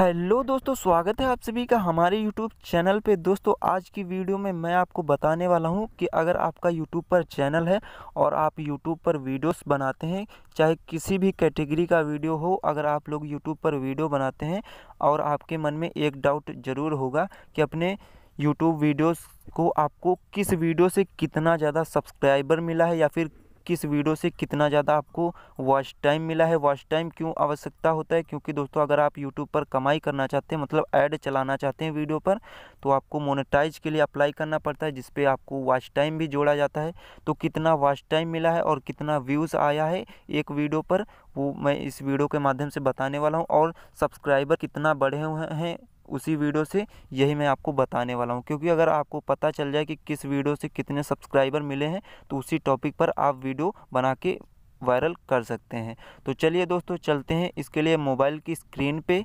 hello दोस्तों स्वागत है आप सभी का हमारे यूट्यूब चैनल पे दोस्तों आज की वीडियो में मैं आपको बताने वाला हूँ कि अगर आपका यूट्यूब पर चैनल है और आप यूट्यूब पर वीडियोस बनाते हैं चाहे किसी भी कैटेगरी का वीडियो हो अगर आप लोग यूट्यूब पर वीडियो बनाते हैं और आपके मन में एक डाउट ज़रूर होगा कि अपने यूट्यूब वीडियोज़ को आपको किस वीडियो से कितना ज़्यादा सब्सक्राइबर मिला है या फिर किस वीडियो से कितना ज़्यादा आपको वॉच टाइम मिला है वॉच टाइम क्यों आवश्यकता होता है क्योंकि दोस्तों अगर आप यूट्यूब पर कमाई करना चाहते हैं मतलब ऐड चलाना चाहते हैं वीडियो पर तो आपको मोनेटाइज के लिए अप्लाई करना पड़ता है जिसपे आपको वॉच टाइम भी जोड़ा जाता है तो कितना वॉच टाइम मिला है और कितना व्यूज़ आया है एक वीडियो पर वो मैं इस वीडियो के माध्यम से बताने वाला हूँ और सब्सक्राइबर कितना बढ़े हुए हैं उसी वीडियो से यही मैं आपको बताने वाला हूँ क्योंकि अगर आपको पता चल जाए कि किस वीडियो से कितने सब्सक्राइबर मिले हैं तो उसी टॉपिक पर आप वीडियो बना के वायरल कर सकते हैं तो चलिए दोस्तों चलते हैं इसके लिए मोबाइल की स्क्रीन पे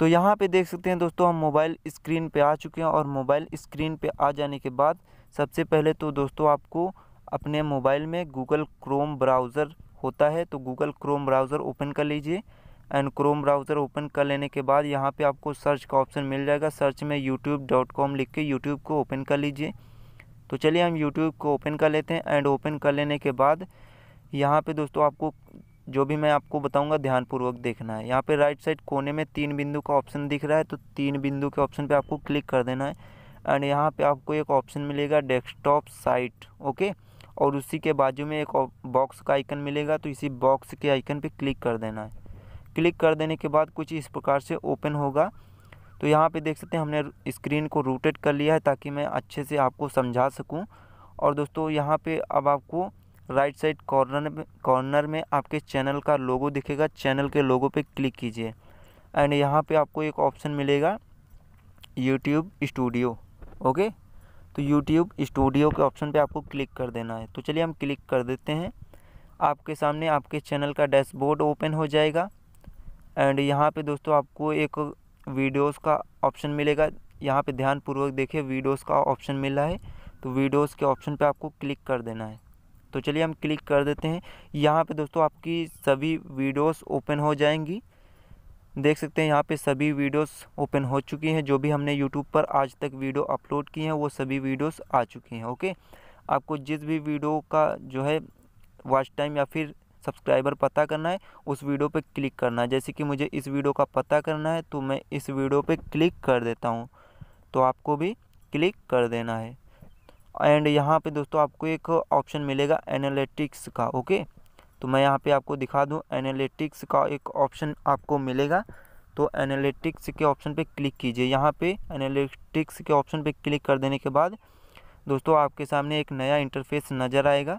तो यहाँ पे देख सकते हैं दोस्तों हम मोबाइल स्क्रीन पे आ चुके हैं और मोबाइल स्क्रीन पे आ जाने के बाद सबसे पहले तो दोस्तों आपको अपने मोबाइल में गूगल क्रोम ब्राउज़र होता है तो गूगल क्रोम ब्राउज़र ओपन कर लीजिए एंड क्रोम ब्राउज़र ओपन कर लेने के बाद यहाँ पे आपको सर्च का ऑप्शन मिल जाएगा सर्च में यूट्यूब डॉट कॉम लिख के यूट्यूब को ओपन कर लीजिए तो चलिए हम यूट्यूब को ओपन कर लेते हैं एंड ओपन कर लेने के बाद यहाँ पे दोस्तों आपको जो भी मैं आपको बताऊँगा ध्यानपूर्वक देखना है यहाँ पे राइट साइड कोने में तीन बिंदु का ऑप्शन दिख रहा है तो तीन बिंदु के ऑप्शन पर आपको क्लिक कर देना है एंड यहाँ पर आपको एक ऑप्शन मिलेगा डेस्कटॉप साइट ओके और उसी के बाजू में एक बॉक्स का आइकन मिलेगा तो इसी बॉक्स के आइकन पर क्लिक कर देना है क्लिक कर देने के बाद कुछ इस प्रकार से ओपन होगा तो यहाँ पे देख सकते हैं हमने स्क्रीन को रोटेट कर लिया है ताकि मैं अच्छे से आपको समझा सकूँ और दोस्तों यहाँ पे अब आपको राइट साइड कॉर्नर में कॉर्नर में आपके चैनल का लोगो दिखेगा चैनल के लोगो पे क्लिक कीजिए एंड यहाँ पे आपको एक ऑप्शन मिलेगा यूट्यूब स्टूडियो ओके तो यूट्यूब स्टूडियो के ऑप्शन पर आपको क्लिक कर देना है तो चलिए हम क्लिक कर देते हैं आपके सामने आपके चैनल का डैशबोर्ड ओपन हो जाएगा एंड यहाँ पे दोस्तों आपको एक वीडियोस का ऑप्शन मिलेगा यहाँ पे ध्यानपूर्वक देखिए वीडियोस का ऑप्शन मिल रहा है तो वीडियोस के ऑप्शन पे आपको क्लिक कर देना है तो चलिए हम क्लिक कर देते हैं यहाँ पे दोस्तों आपकी सभी वीडियोस ओपन हो जाएंगी देख सकते हैं यहाँ पे सभी वीडियोस ओपन हो चुकी हैं जो भी हमने यूट्यूब पर आज तक वीडियो अपलोड की हैं वो सभी वीडियोज़ आ चुकी हैं ओके आपको जिस भी वीडियो का जो है वॉच टाइम या फिर सब्सक्राइबर पता करना है उस वीडियो पे क्लिक करना है जैसे कि मुझे इस वीडियो का पता करना है तो मैं इस वीडियो पे क्लिक कर देता हूँ तो आपको भी क्लिक कर देना है एंड यहाँ पे दोस्तों आपको एक ऑप्शन मिलेगा एनालिटिक्स का ओके तो मैं यहाँ पे आपको दिखा दूँ एनालिटिक्स का एक ऑप्शन आपको मिलेगा तो एनालिटिक्स के ऑप्शन पे क्लिक कीजिए यहाँ पे एनालिटिक्स के ऑप्शन पे क्लिक कर देने के बाद दोस्तों आपके सामने एक नया इंटरफेस नज़र आएगा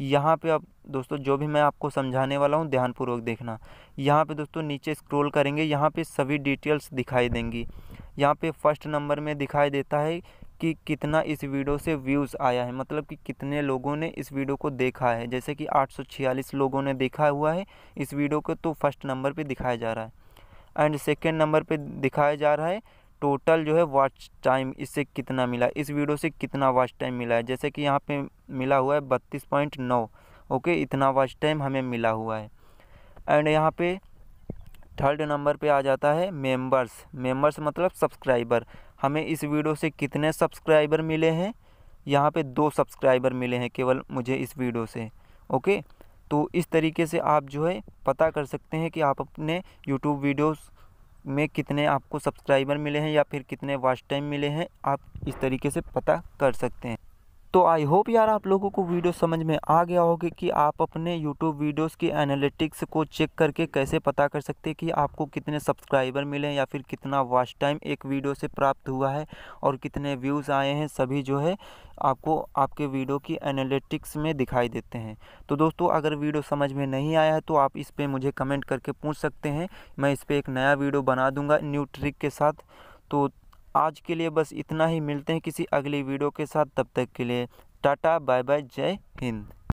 यहाँ पे आप दोस्तों जो भी मैं आपको समझाने वाला हूँ ध्यानपूर्वक देखना यहाँ पे दोस्तों नीचे स्क्रॉल करेंगे यहाँ पे सभी डिटेल्स दिखाई देंगी यहाँ पे फर्स्ट नंबर में दिखाई देता है कि कितना इस वीडियो से व्यूज़ आया है मतलब कि कितने लोगों ने इस वीडियो को देखा है जैसे कि आठ लोगों ने देखा हुआ है इस वीडियो को तो फर्स्ट नंबर पर दिखाया जा रहा है एंड सेकेंड नंबर पर दिखाया जा रहा है टोटल जो है वॉच टाइम इससे कितना मिला इस वीडियो से कितना वॉच टाइम मिला है जैसे कि यहाँ पे मिला हुआ है बत्तीस पॉइंट नौ ओके इतना वॉच टाइम हमें मिला हुआ है एंड यहाँ पे थर्ड नंबर पे आ जाता है मेंबर्स मेंबर्स मतलब सब्सक्राइबर हमें इस वीडियो से कितने सब्सक्राइबर मिले हैं यहाँ पर दो सब्सक्राइबर मिले हैं केवल मुझे इस वीडियो से ओके तो इस तरीके से आप जो है पता कर सकते हैं कि आप अपने यूट्यूब वीडियोज में कितने आपको सब्सक्राइबर मिले हैं या फिर कितने वॉच टाइम मिले हैं आप इस तरीके से पता कर सकते हैं तो आई होप यार आप लोगों को वीडियो समझ में आ गया होगा कि आप अपने यूट्यूब वीडियोस की एनालिटिक्स को चेक करके कैसे पता कर सकते हैं कि आपको कितने सब्सक्राइबर मिले या फिर कितना वॉच टाइम एक वीडियो से प्राप्त हुआ है और कितने व्यूज़ आए हैं सभी जो है आपको आपके वीडियो की एनालिटिक्स में दिखाई देते हैं तो दोस्तों अगर वीडियो समझ में नहीं आया है तो आप इस पर मुझे कमेंट करके पूछ सकते हैं मैं इस पर एक नया वीडियो बना दूँगा न्यू ट्रिक के साथ तो आज के लिए बस इतना ही मिलते हैं किसी अगली वीडियो के साथ तब तक के लिए टाटा बाय बाय जय हिंद